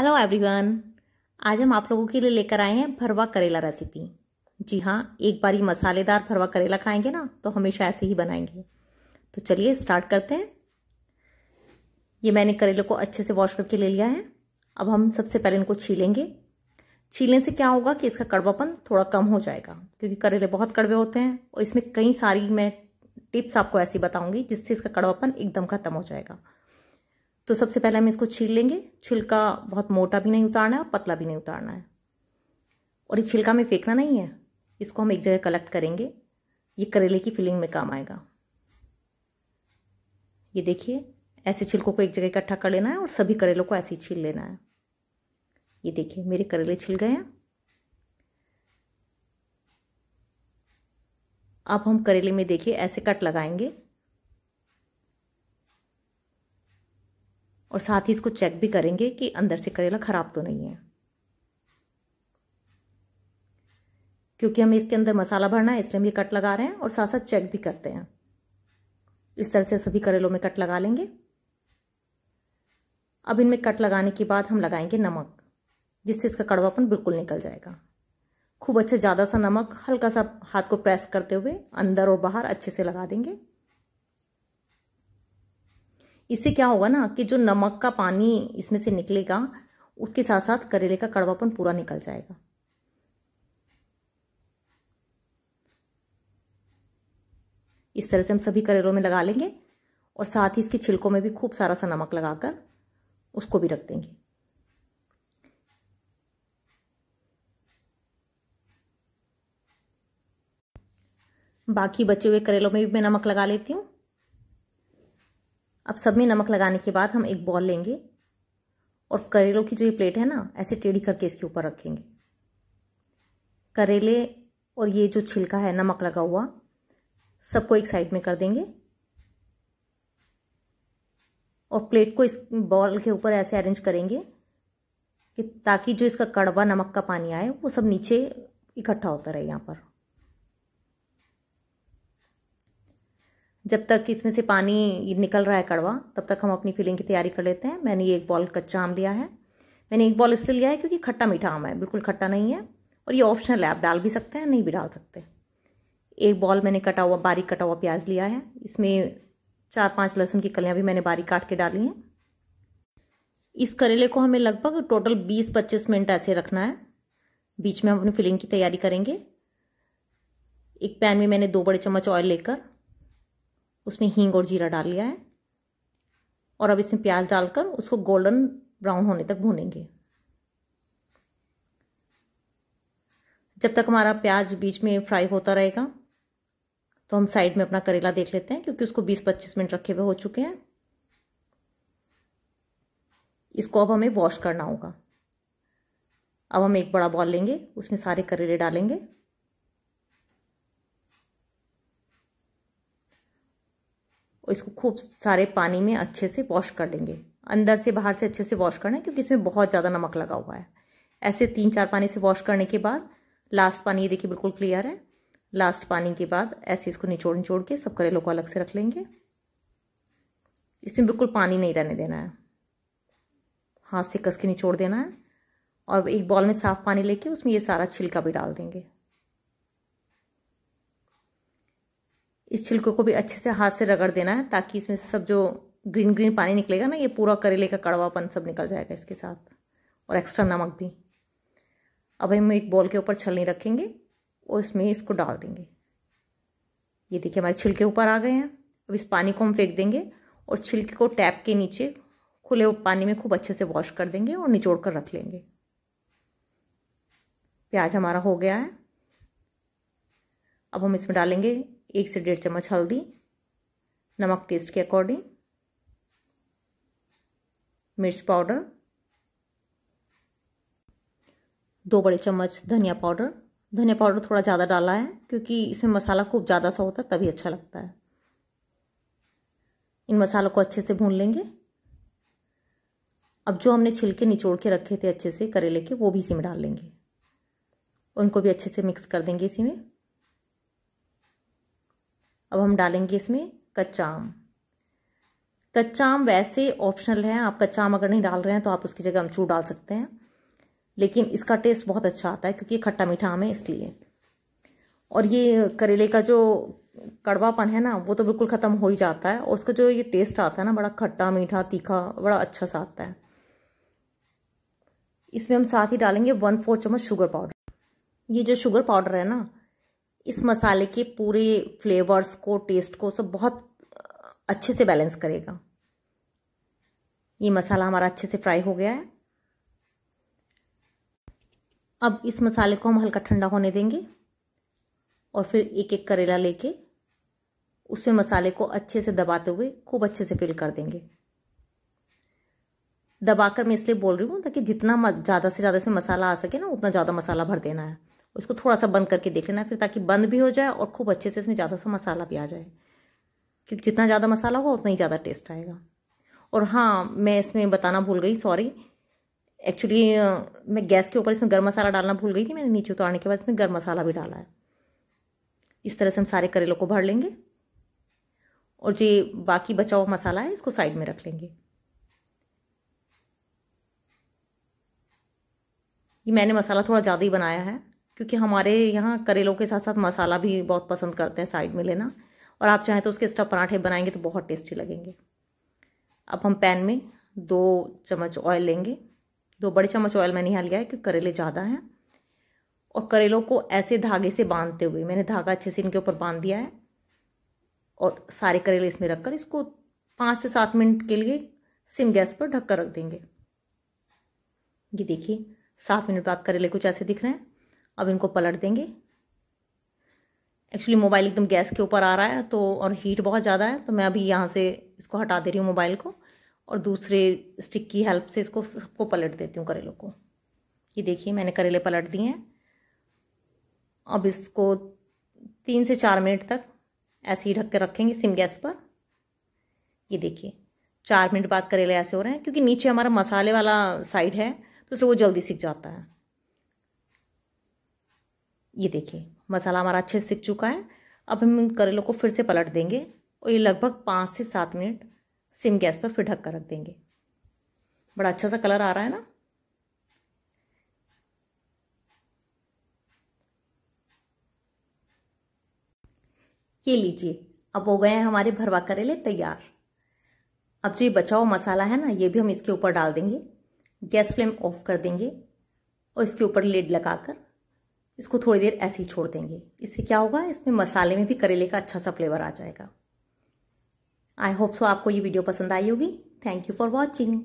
hello everyone आज हम आप लोगों के लिए लेकर आए हैं भरवा करेला रेसिपी जी हाँ एक बार ही मसालेदार भरवा करेला खाएंगे ना तो हमेशा ऐसे ही बनाएंगे तो चलिए स्टार्ट करते हैं ये मैंने करेले को अच्छे से वॉश करके ले लिया है अब हम सबसे पहले इनको छीलेंगे छीलने से क्या होगा कि इसका कड़वापन थोड़ा कम हो जाएगा क्योंकि करेले बहुत कड़वे होते हैं और इसमें कई सारी मैं टिप्स आपको ऐसी बताऊंगी जिससे इसका कड़वापन एकदम खत्म हो जाएगा तो सबसे पहले हम इसको छील लेंगे छिलका बहुत मोटा भी नहीं उतारना है और पतला भी नहीं उतारना है और ये छिलका हमें फेंकना नहीं है इसको हम एक जगह कलेक्ट करेंगे ये करेले की फिलिंग में काम आएगा ये देखिए ऐसे छिलकों को एक जगह इकट्ठा कर लेना है और सभी करेलों को ऐसे ही छील लेना है ये देखिए मेरे करेले छिल गए हैं अब हम करेले में देखिए ऐसे कट लगाएंगे और साथ ही इसको चेक भी करेंगे कि अंदर से करेला ख़राब तो नहीं है क्योंकि हमें इसके अंदर मसाला भरना है इसलिए हम ये कट लगा रहे हैं और साथ साथ चेक भी करते हैं इस तरह से सभी करेलों में कट लगा लेंगे अब इनमें कट लगाने के बाद हम लगाएंगे नमक जिससे इसका कड़वापन बिल्कुल निकल जाएगा खूब अच्छा ज़्यादा सा नमक हल्का सा हाथ को प्रेस करते हुए अंदर और बाहर अच्छे से लगा देंगे इससे क्या होगा ना कि जो नमक का पानी इसमें से निकलेगा उसके साथ साथ करेले का कड़वापन पूरा निकल जाएगा इस तरह से हम सभी करेलों में लगा लेंगे और साथ ही इसके छिलकों में भी खूब सारा सा नमक लगाकर उसको भी रख देंगे बाकी बचे हुए करेलों में भी मैं नमक लगा लेती हूँ अब सब में नमक लगाने के बाद हम एक बॉल लेंगे और करेलों की जो ये प्लेट है ना ऐसे टेढ़ी करके इसके ऊपर रखेंगे करेले और ये जो छिलका है नमक लगा हुआ सबको एक साइड में कर देंगे और प्लेट को इस बॉल के ऊपर ऐसे अरेंज करेंगे कि ताकि जो इसका कड़वा नमक का पानी आए वो सब नीचे इकट्ठा होता रहे यहाँ पर जब तक इसमें से पानी निकल रहा है कड़वा तब तक हम अपनी फिलिंग की तैयारी कर लेते हैं मैंने ये एक बॉल कच्चा आम लिया है मैंने एक बॉल इसलिए लिया है क्योंकि खट्टा मीठा आम है बिल्कुल खट्टा नहीं है और ये ऑप्शनल है आप डाल भी सकते हैं नहीं भी डाल सकते एक बॉल मैंने कटा हुआ बारीक कटा हुआ प्याज लिया है इसमें चार पाँच लहसुन की कलियाँ भी मैंने बारीक काट के डाली हैं इस करेले को हमें लगभग टोटल बीस पच्चीस मिनट ऐसे रखना है बीच में हम अपनी फिलिंग की तैयारी करेंगे एक पैन में मैंने दो बड़े चम्मच ऑयल लेकर उसमें हींग और जीरा डाल लिया है और अब इसमें प्याज डालकर उसको गोल्डन ब्राउन होने तक भूनेंगे जब तक हमारा प्याज बीच में फ्राई होता रहेगा तो हम साइड में अपना करेला देख लेते हैं क्योंकि उसको 20-25 मिनट रखे हुए हो चुके हैं इसको अब हमें वॉश करना होगा अब हम एक बड़ा बॉल लेंगे उसमें सारे करेले डालेंगे और इसको खूब सारे पानी में अच्छे से वॉश कर लेंगे अंदर से बाहर से अच्छे से वॉश करना है क्योंकि इसमें बहुत ज़्यादा नमक लगा हुआ है ऐसे तीन चार पानी से वॉश करने के बाद लास्ट पानी ये देखिए बिल्कुल क्लियर है लास्ट पानी के बाद ऐसे इसको निचोड़ निचोड़ के सब करेलों को अलग से रख लेंगे इसमें बिल्कुल पानी नहीं रहने देना है हाथ से कस के निचोड़ देना है और एक बॉल में साफ पानी लेके उसमें ये सारा छिलका भी डाल देंगे इस छिलकों को भी अच्छे से हाथ से रगड़ देना है ताकि इसमें सब जो ग्रीन ग्रीन पानी निकलेगा ना ये पूरा करेले का कड़वापन सब निकल जाएगा इसके साथ और एक्स्ट्रा नमक भी अब हम एक बॉल के ऊपर छलनी रखेंगे और इसमें इसको डाल देंगे ये देखिए हमारे छिलके ऊपर आ गए हैं अब इस पानी को हम फेंक देंगे और छिलके को टैप के नीचे खुले पानी में खूब अच्छे से वॉश कर देंगे और निचोड़ कर रख लेंगे प्याज हमारा हो गया है अब हम इसमें डालेंगे एक से डेढ़ चम्मच हल्दी नमक टेस्ट के अकॉर्डिंग मिर्च पाउडर दो बड़े चम्मच धनिया पाउडर धनिया पाउडर थोड़ा ज़्यादा डाला है क्योंकि इसमें मसाला खूब ज़्यादा सा होता है तभी अच्छा लगता है इन मसालों को अच्छे से भून लेंगे अब जो हमने छिलके निचोड़ के रखे थे अच्छे से करेले के वो भी इसी में डाल लेंगे उनको भी अच्छे से मिक्स कर देंगे इसी में अब हम डालेंगे इसमें कच्चा आम कच्चा आम वैसे ऑप्शनल है आप कच्चा आम अगर नहीं डाल रहे हैं तो आप उसकी जगह अमचूर डाल सकते हैं लेकिन इसका टेस्ट बहुत अच्छा आता है क्योंकि खट्टा मीठा आम है इसलिए और ये करेले का जो कड़वापन है ना वो तो बिल्कुल ख़त्म हो ही जाता है और उसका जो ये टेस्ट आता है ना बड़ा खट्टा मीठा तीखा बड़ा अच्छा सा आता है इसमें हम साथ ही डालेंगे वन फोर चम्मच शुगर पाउडर ये जो शुगर पाउडर है ना इस मसाले के पूरे फ्लेवर्स को टेस्ट को सब बहुत अच्छे से बैलेंस करेगा ये मसाला हमारा अच्छे से फ्राई हो गया है अब इस मसाले को हम हल्का ठंडा होने देंगे और फिर एक एक करेला लेके उसमें मसाले को अच्छे से दबाते हुए खूब अच्छे से फिल कर देंगे दबाकर मैं इसलिए बोल रही हूँ ताकि जितना ज़्यादा से ज़्यादा इसमें मसाला आ सके ना उतना ज़्यादा मसाला भर देना है उसको थोड़ा सा बंद करके देख लेना फिर ताकि बंद भी हो जाए और खूब अच्छे से इसमें ज़्यादा सा मसाला भी आ जाए क्योंकि जितना ज़्यादा मसाला होगा उतना ही ज़्यादा टेस्ट आएगा और हाँ मैं इसमें बताना भूल गई सॉरी एक्चुअली मैं गैस के ऊपर इसमें गर्म मसाला डालना भूल गई थी मैंने नीचे उतारने के बाद इसमें गर्म मसाला भी डाला है इस तरह से हम सारे करेलों को भर लेंगे और जो बाकी बचा हुआ मसाला है इसको साइड में रख लेंगे ये मैंने मसाला थोड़ा ज़्यादा ही बनाया है क्योंकि हमारे यहाँ करेलों के साथ साथ मसाला भी बहुत पसंद करते हैं साइड में लेना और आप चाहें तो उसके स्टफ पराठे बनाएंगे तो बहुत टेस्टी लगेंगे अब हम पैन में दो चम्मच ऑयल लेंगे दो बड़े चम्मच ऑयल मैंने यहाँ लिया है क्योंकि करेले ज़्यादा हैं और करेलों को ऐसे धागे से बांधते हुए मैंने धागा अच्छे से इनके ऊपर बांध दिया है और सारे करेले इसमें रखकर इसको पाँच से सात मिनट के लिए सिम गैस पर ढककर रख देंगे ये देखिए सात मिनट बाद करेले कुछ ऐसे दिख रहे हैं अब इनको पलट देंगे एक्चुअली मोबाइल एकदम गैस के ऊपर आ रहा है तो और हीट बहुत ज़्यादा है तो मैं अभी यहाँ से इसको हटा दे रही हूँ मोबाइल को और दूसरे स्टिक की हेल्प से इसको सबको पलट देती हूँ करेलों को ये देखिए मैंने करेले पलट दिए हैं अब इसको तीन से चार मिनट तक ऐसे ही ढक के रखेंगे सिम गैस पर ये देखिए चार मिनट बाद करेले ऐसे हो रहे हैं क्योंकि नीचे हमारा मसाले वाला साइड है तो इसलिए वो जल्दी सीख जाता है ये देखिए मसाला हमारा अच्छे से सीख चुका है अब हम इन करेलों को फिर से पलट देंगे और ये लगभग पाँच से सात मिनट सिम गैस पर फिर ढक कर रख देंगे बड़ा अच्छा सा कलर आ रहा है ना ये लीजिए अब हो गए हैं हमारे भरवा करेले तैयार अब जो ये बचा हुआ मसाला है ना ये भी हम इसके ऊपर डाल देंगे गैस फ्लेम ऑफ कर देंगे और इसके ऊपर लेड लगाकर इसको थोड़ी देर ऐसे ही छोड़ देंगे इससे क्या होगा इसमें मसाले में भी करेले का अच्छा सा फ्लेवर आ जाएगा आई होप सो आपको ये वीडियो पसंद आई होगी थैंक यू फॉर वॉचिंग